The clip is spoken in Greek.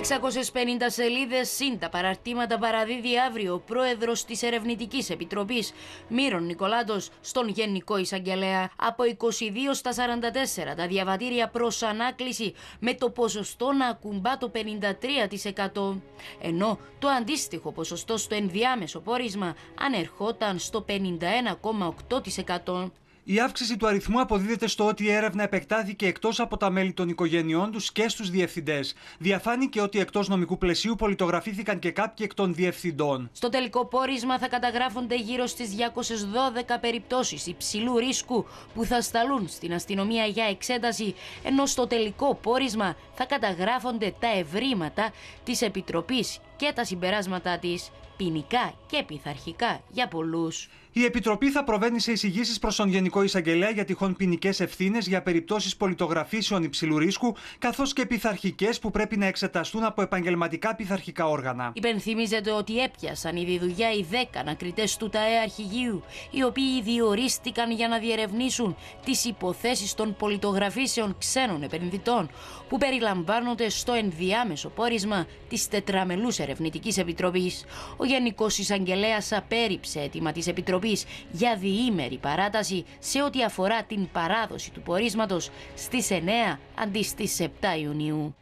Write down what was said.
650 σελίδες συν τα παραρτήματα παραδίδει αύριο ο πρόεδρος της Ερευνητικής Επιτροπής Μύρον Νικολάτος στον Γενικό Εισαγγελέα. Από 22 στα 44 τα διαβατήρια προς ανάκληση με το ποσοστό να ακουμπά το 53%. Ενώ το αντίστοιχο ποσοστό στο ενδιάμεσο πόρισμα ανερχόταν στο 51,8%. Η αύξηση του αριθμού αποδίδεται στο ότι η έρευνα επεκτάθηκε εκτός από τα μέλη των οικογένειών τους και στους διευθυντές. Διαφάνηκε ότι εκτός νομικού πλαισίου πολιτογραφήθηκαν και κάποιοι εκ των διευθυντών. Στο τελικό πόρισμα θα καταγράφονται γύρω στις 212 περιπτώσεις υψηλού ρίσκου που θα σταλούν στην αστυνομία για εξέταση, ενώ στο τελικό πόρισμα θα καταγράφονται τα ευρήματα της Επιτροπής και τα συμπεράσματά της ποινικά και πειθαρχικά για πολλούς. Η Επιτροπή θα προβαίνει σε εισηγήσεις προς τον Γενικό Εισαγγελέα για τυχόν ποινικές ευθύνες για περιπτώσεις πολιτογραφήσεων υψηλού ρίσκου, καθώς και πειθαρχικές που πρέπει να εξεταστούν από επαγγελματικά πειθαρχικά όργανα. Υπενθυμίζεται ότι έπιασαν ήδη δουλειά οι 10 ανακριτές του ΤΑΕ Αρχηγείου, οι οποίοι διορίστηκαν για να διερευνήσουν τις υποθέσεις των πολιτογραφήσεων ξένων επενδυτών, που περιλαμβάνονται στο ενδιάμεσο πόρισμα της Τετραμελούς Ερευνητικής Επιτροπής. Ο Γενικός Εισαγγελέας απέρριψε αίτημα της Επιτροπής για διήμερη παράταση σε ό,τι αφορά την παράδοση του πορίσματος στις 9 αντί στις 7 Ιουνίου.